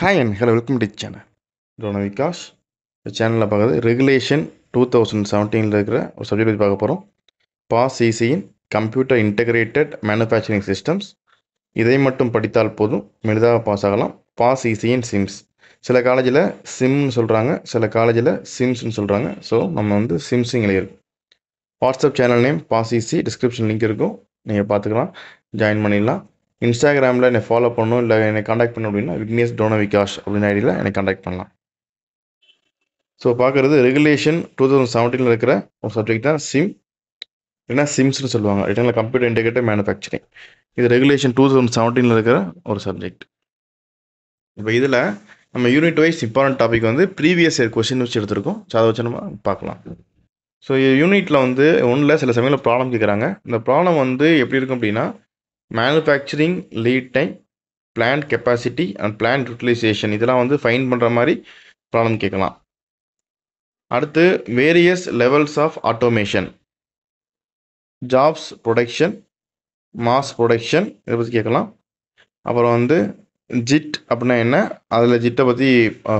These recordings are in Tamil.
hi and hello welcome to channel டோன விகாஷ் இந்த சேனலில் பார்க்குறது ரெகுலேஷன் டூ தௌசண்ட் செவன்டீனில் இருக்கிற ஒரு சப்ஜெக்ட் பற்றி பார்க்க போகிறோம் பாஸ் இசியின் கம்ப்யூட்டர் இன்டெகிரேட்டட் மேனுஃபேக்சரிங் சிஸ்டம்ஸ் இதை மட்டும் படித்தால் போதும் மெளிதாக பாஸ் ஆகலாம் பாஸ் இசியின் சிம்ஸ் சில காலேஜில் சிம்னு சொல்கிறாங்க சில காலேஜில் சிம்ஸ்னு சொல்கிறாங்க ஸோ நம்ம வந்து சிம்ஸுங்களே e இருக்கும் WhatsApp channel name pass EC description link இருக்கும் நீங்கள் பார்த்துக்கலாம் ஜாயின் பண்ணிடலாம் இன்ஸ்டாகிராமில் என்னை ஃபாலோ பண்ணணும் இல்லை என்னை காண்டாக்ட் பண்ணணும் அப்படின்னா விக்னேஷ் விகாஷ் அப்படின்னு ஐடியில் என்னை காண்டாக்ட் பண்ணலாம் ஸோ பார்க்குறது ரெகுலேஷன் டூ தௌசண்ட் செவன்டீனில் இருக்கிற ஒரு சப்ஜெக்ட் தான் சிம் ஏன்னா சிம்ஸ்னு சொல்லுவாங்க ரிட்டனில் கம்ப்யூட்டர் இன்டெகிரேட்டட் மேனுஃபேக்சரிங் இது ரெகுலேஷன் டூ தௌசண்ட் செவன்டீனில் இருக்கிற ஒரு சப்ஜெக்ட் இப்போ இதில் நம்ம யூனிட் வைஸ் இம்பார்ட்டன்ட் டாபிக் வந்து ப்ரீவியஸ் இயர் கொஷின் வச்சு எடுத்திருக்கோம் ஸோ அதை வச்சு நம்ம பார்க்கலாம் ஸோ யூனிட்டில் வந்து ஒன்றில் சில சமயங்களில் ப்ராப்ளம் கேட்குறாங்க இந்த ப்ராப்ளம் வந்து எப்படி இருக்கும் அப்படின்னா manufacturing lead time plan capacity and plan utilization இதெல்லாம் வந்து ஃபைன் பண்ணுற மாதிரி ப்ராப்ளம் கேட்கலாம் அடுத்து various levels of automation jobs production mass production இதை பற்றி கேட்கலாம் அப்புறம் வந்து ஜிட் அப்படின்னா என்ன அதில் ஜிட்டை பற்றி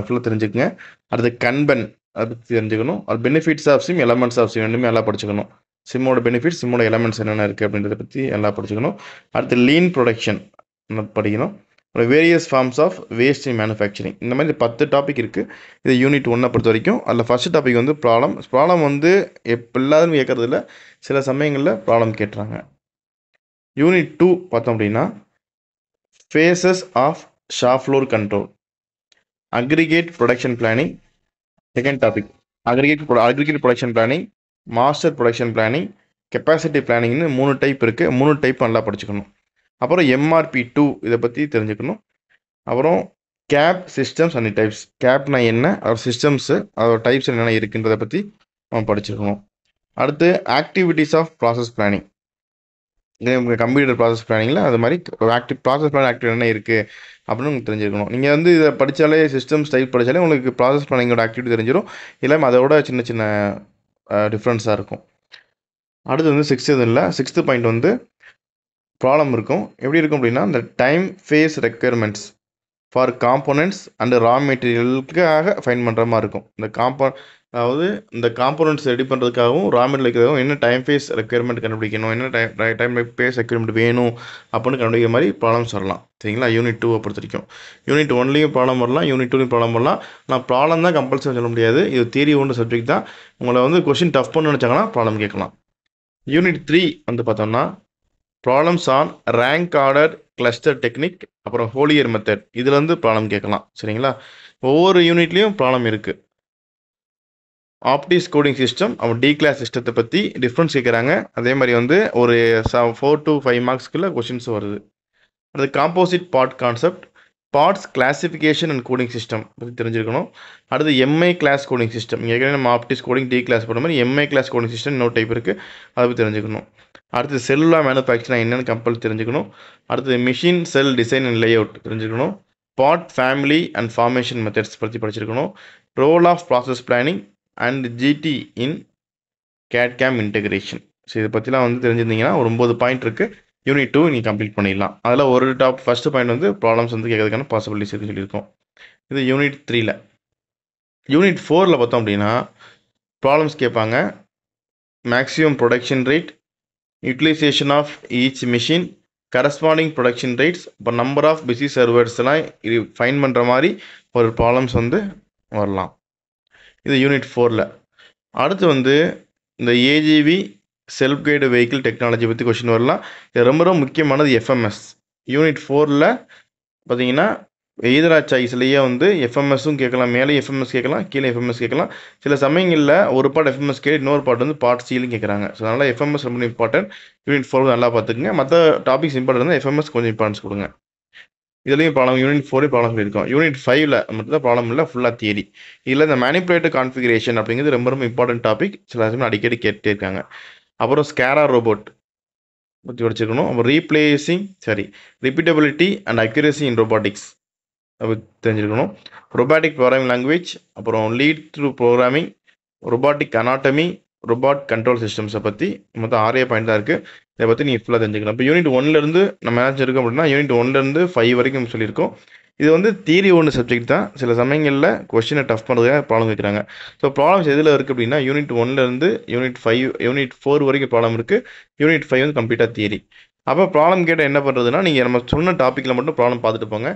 ஃபுல்லாக தெரிஞ்சுக்கோங்க அடுத்து கண்பன் அதை பற்றி தெரிஞ்சுக்கணும் அது benefits of CIM elements of CIM ரெண்டுமே நல்லா படிச்சுக்கணும் சிம்மோட பெனிஃபிட் சிம்மோட எலமெண்ட்ஸ் என்னென்ன இருக்குது அப்படின்றத பற்றி எல்லாம் படிச்சுக்கணும் அடுத்து லீன் ப்ரொடக்ஷன் படிக்கணும் அப்புறம் various forms of waste in manufacturing இந்த மாதிரி பத்து டாபிக் இருக்குது இது யூனிட் ஒன்றை பொறுத்த வரைக்கும் அதில் ஃபஸ்ட் டாபிக் வந்து ப்ராப்ளம் ப்ராப்ளம் வந்து எப் எல்லாரும் கேட்குறதில்ல சில சமயங்களில் ப்ராப்ளம் கேட்டுறாங்க யூனிட் டூ பார்த்தோம் அப்படின்னா phases of shop floor control aggregate production planning second topic aggregate aggregate production planning master production planning capacity பிளானிங்னு மூணு டைப் இருக்குது மூணு டைப் நல்லா படிச்சுக்கணும் அப்புறம் எம்ஆர்பி டூ இதை பற்றி தெரிஞ்சுக்கணும் அப்புறம் கேப் சிஸ்டம்ஸ் அண்ட் டைப்ஸ் கேப்னா என்ன அதோட சிஸ்டம்ஸு அதோட டைப்ஸ் என்னென்ன இருக்குன்றதை பற்றி நம்ம படிச்சிருக்கணும் அடுத்து activities of process planning computer process பிளானிங்கில் அது மாதிரி ஆக்டிவ் ப்ராசஸ் பிளான் ஆக்டிவ் என்ன இருக்குது அப்படின்னு உங்களுக்கு தெரிஞ்சுக்கணும் நீங்கள் வந்து இதை படித்தாலே சிஸ்டம்ஸ் டைப் படித்தாலே உங்களுக்கு ப்ராசஸ் பிளானிங்கோட ஆக்டிவிட்டி தெரிஞ்சிடும் எல்லாமே அதோட சின்ன சின்ன டிஃப்ரென்ஸாக இருக்கும் அடுத்து வந்து சிக்ஸ்த்து இல்லை சிக்ஸ்த்து பாயிண்ட் வந்து ப்ராப்ளம் இருக்கும் எப்படி இருக்கும் அப்படின்னா இந்த time phase requirements for components and raw மெட்டீரியலுக்காக ஃபைன் பண்ணுற மாதிரி இருக்கும் இந்த காம்போ அதாவது இந்த காம்போனன்ட்ஸ் ரெடி பண்ணுறதுக்காகவும் ரா மெட்டீரியலுக்காகவும் என்ன டைம் ஃபேஸ் ரெக்யர்மெண்ட் கண்டுபிடிக்கணும் என்ன டைம் டைம் ஃபேஸ் ரெக்யர்மெண்ட் வேணும் அப்படின்னு கண்டுபிடிக்கிற மாதிரி ப்ராப்ளம்ஸ் வரலாம் சரிங்களா யூனிட் டூவை பொறுத்த வரைக்கும் யூனிட் ஒன்லேயும் ப்ராப்ளம் வரலாம் யூனிட் டூலையும் ப்ராப்ளம் வரலாம் நான் ப்ராப்ளம் தான் கம்பல்சரி சொல்ல முடியாது இது தீரி ஒன்று சப்ஜெக்ட் தான் உங்களை வந்து கொஷின் டஃப் பண்ணு நினச்சாங்கன்னா ப்ராப்ளம் கேட்கலாம் யூனிட் த்ரீ வந்து பார்த்தோம்னா problems on rank order cluster technique அப்புறம் ஹோலியர் மெத்தட் இதுலேருந்து ப்ராப்ளம் கேட்கலாம் சரிங்களா ஒவ்வொரு யூனிட்லேயும் ப்ராப்ளம் இருக்குது ஆப்டிஸ் கோடிங் சிஸ்டம் அப்புறம் டி கிளாஸ் சிஸ்டத்தை பற்றி டிஃப்ரென்ஸ் கேட்குறாங்க அதே மாதிரி வந்து ஒரு ச ஃபோர் டு ஃபைவ் மார்க்ஸ்க்குள்ளே கொஷின்ஸ் வருது அடுத்து composite part concept parts classification and coding system பற்றி தெரிஞ்சிருக்கணும் அடுத்து எம்ஐ கிளாஸ் கோடிங் சிஸ்டம் இங்கே ஏற்கனவே நம்ம ஆப்டிஸ் கோடிங் டி கிளாஸ் போடுற மாதிரி எம்ஐ கிளாஸ் கோடிங் சிஸ்டம் இன்னொரு டைப் இருக்குது அதை பற்றி தெரிஞ்சுக்கணும் அடுத்து செல்லுலா மேனுஃபேக்சரிங் என்னென்னு கம்பல் தெரிஞ்சுக்கணும் அடுத்து machine cell design and out தெரிஞ்சுக்கணும் part family and formation methods பற்றி படிச்சிருக்கணும் role of process planning and GT in CAD CAM integration so இதை பற்றிலாம் வந்து தெரிஞ்சிருந்தீங்கன்னா ஒரு ஒம்பது பாயிண்ட் இருக்குது யூனிட் டூ நீங்கள் கம்ப்ளீட் பண்ணிடலாம் அதில் ஒரு டாப் ஃபஸ்ட்டு பாயிண்ட் வந்து ப்ராப்ளம்ஸ் வந்து கேட்கறதுக்கான பாசிபிலிட்டிஸ் இருக்குது சொல்லியிருக்கோம் இது யூனிட் த்ரீல யூனிட் ஃபோரில் பார்த்தோம் அப்படின்னா ப்ராப்ளம்ஸ் கேட்பாங்க maximum production rate utilization of each machine corresponding production rates இப்போ நம்பர் ஆஃப் பிஸி சர்வர்ஸ்லாம் இது ஃபைன் பண்ணுற மாதிரி ஒரு ப்ராப்ளம்ஸ் வந்து வரலாம் இது யூனிட் ஃபோரில் அடுத்து வந்து இந்த AGV self guide vehicle technology பற்றி கொஷின் வரலாம் இது ரொம்ப ரொம்ப முக்கியமானது எஃப்எம்எஸ் யூனிட் ஃபோரில் பார்த்தீங்கன்னா எதிராஜ் சாய்ஸ்லேயே வந்து எஃப்எம்எஸும் கேட்கலாம் மேலே எஃப்எம்எஸ் கேட்கலாம் கீழே எஃப்எம்எஸ் கேட்கலாம் சில சமயங்களில் ஒரு பாட் எஃப்எம்எஸ் கேட்டு இன்னொரு பாட்டு வந்து பார்ட் சீலும் கேட்குறாங்க ஸோ அதனால் எஃப்எம்எஸ் ரொம்ப இம்பார்ட்டன்ட் யூனிட் ஃபோர் நல்லா பார்த்துக்குங்க மற்ற டாபிக்ஸ் இம்பார்ட்டன் இருந்தால் எஃப்எம்எஸ் கொஞ்சம் இம்பார்ட்டன்ஸ் கொடுங்க இதுலேயும் ப்ராப்ளம் யூனிட் ஃபோரே ப்ராப்ளம் இருக்கும் யூனிட் ஃபைவ்ல மட்டும் தான் ப்ராப்ளம் இல்லை ஃபுல்லாக தியரி இதில் இந்த மேனிப்புலேட்டர் கான்ஃபிகரேஷன் அப்படிங்கிறது ரொம்ப ரொம்ப இம்பார்ட்டன்ட் டாபிக் சில சமயம் அடிக்கடி கேட்டே இருக்காங்க அப்புறம் ஸ்கேரா ரோபோட் பற்றி படிச்சிருக்கணும் அப்புறம் replacing sorry repeatability and accuracy in robotics அப்படி தெரிஞ்சிருக்கணும் ரொபாட்டிக் ப்ரோக்ராமிங் லாங்குவேஜ் அப்புறம் lead through programming robotic anatomy robot control சிஸ்டம்ஸை பற்றி மொத்தம் ஆறே பாயிண்ட் தான் இருக்குது இதை பற்றி நீ ஃபுல்லாக தெரிஞ்சுக்கலாம் இப்போ யூனிட் ஒன்லேருந்து நம்ம மேட்ச் இருக்கோம் அப்படின்னா யூனிட் ஒன்லேருந்து ஃபைவ் வரைக்கும் சொல்லியிருக்கோம் இது வந்து தீரி ஒன்று சப்ஜெக்ட் தான் சில சமயங்களில் கொஷினை டஃப் பண்ணுறதுக்காக ப்ராப்ளம் வைக்கிறாங்க ஸோ ப்ராப்ளம்ஸ் எதில் இருக்குது அப்படின்னா யூனிட் ஒன்லேருந்து யூனிட் ஃபைவ் யூனிட் ஃபோர் வரைக்கும் ப்ராப்ளம் இருக்குது யூனிட் ஃபைவ் வந்து கம்ப்ளீட்டாக தியரி அப்போ ப்ராப்ளம் கேட்டால் என்ன பண்ணுறதுன்னா நீங்கள் நம்ம சொன்ன டாப்பிக்கில் மட்டும் ப்ராப்ளம் பார்த்துட்டு போங்க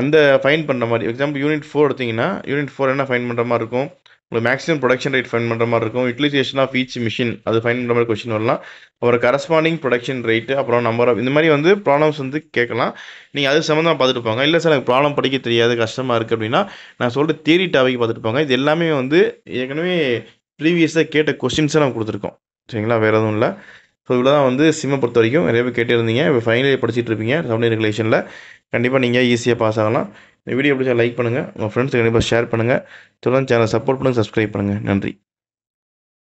அந்த ஃபைன் பண்ணுற மாதிரி எக்ஸாம்பிள் யூனிட் ஃபோர் எடுத்திங்கன்னா யூனிட் ஃபோர் என்ன ஃபைன் பண்ணுற மாதிரி இருக்கும் உங்களுக்கு மேக்ஸிமம் ப்ரொடக்ஷன் ரேட் ஃபைன் பண்ணுற மாதிரி இருக்கும் யூட்டிலைசேஷன் ஆஃப் ஈச் மிஷின் அது ஃபைன் பண்ணுற மாதிரி கொஸ்டின் வரலாம் அப்புறம் கரஸ்பாண்டிங் ப்ரொடக்ஷன் ரேட்டு அப்புறம் நம்பர் ஆஃப் இந்த மாதிரி வந்து ப்ராப்ளம்ஸ் வந்து கேட்கலாம் நீங்கள் அது சம்மந்தமாக பார்த்துட்டு போங்க இல்லை சார் எனக்கு ப்ராப்ளம் படிக்க தெரியாது கஷ்டமாக இருக்குது அப்படின்னா நான் சொல்கிற தேரி டாபிக் பார்த்துட்டுப்பாங்க இது எல்லாமே வந்து ஏற்கனவே ப்ரீவியஸாக கேட்ட கொஸ்டின்ஸாக நம்ம கொடுத்துருக்கோம் சரிங்களா வேறு எதுவும் இல்லை ஸோ இவ்வளோ தான் வந்து சிம்மை பொறுத்த வரைக்கும் நிறைய பேர் கேட்டிருந்தீங்க இப்போ ஃபைனல் படிச்சுட்டு இருப்பீங்க செவன் ரெகுலேஷனில் ரிலேஷனில் கண்டிப்பாக நீங்கள் ஈஸியாக பாஸ் ஆகலாம் இந்த வீடியோ பிடிச்சா லைக் பண்ணுங்கள் உங்கள் ஃப்ரெண்ட்ஸ் கண்டிப்பாக ஷேர் பண்ணுங்கள் தொடர்ந்து சேனல் சப்போர்ட் பண்ணுங்கள் சப்ஸ்கிரைப் பண்ணுங்கள் நன்றி